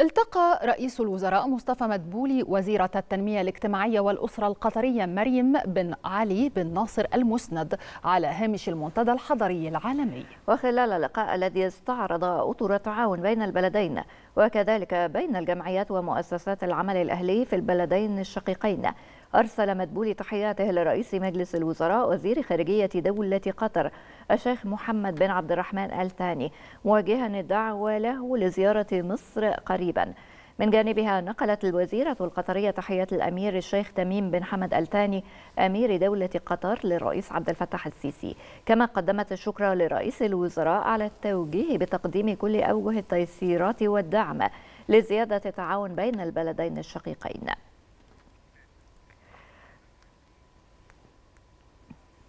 التقى رئيس الوزراء مصطفى مدبولي وزيرة التنمية الاجتماعية والأسرة القطرية مريم بن علي بن ناصر المسند على هامش المنتدى الحضري العالمي وخلال اللقاء الذي استعرض أطر التعاون بين البلدين وكذلك بين الجمعيات ومؤسسات العمل الأهلي في البلدين الشقيقين أرسل مدبول تحياته لرئيس مجلس الوزراء وزير خارجية دولة قطر الشيخ محمد بن عبد الرحمن آل ثاني الدعوة له لزيارة مصر قريباً من جانبها نقلت الوزيرة القطرية تحيات الأمير الشيخ تميم بن حمد الثاني أمير دولة قطر للرئيس عبد الفتاح السيسي كما قدمت الشكر لرئيس الوزراء على التوجيه بتقديم كل أوجه التيسيرات والدعم لزيادة التعاون بين البلدين الشقيقين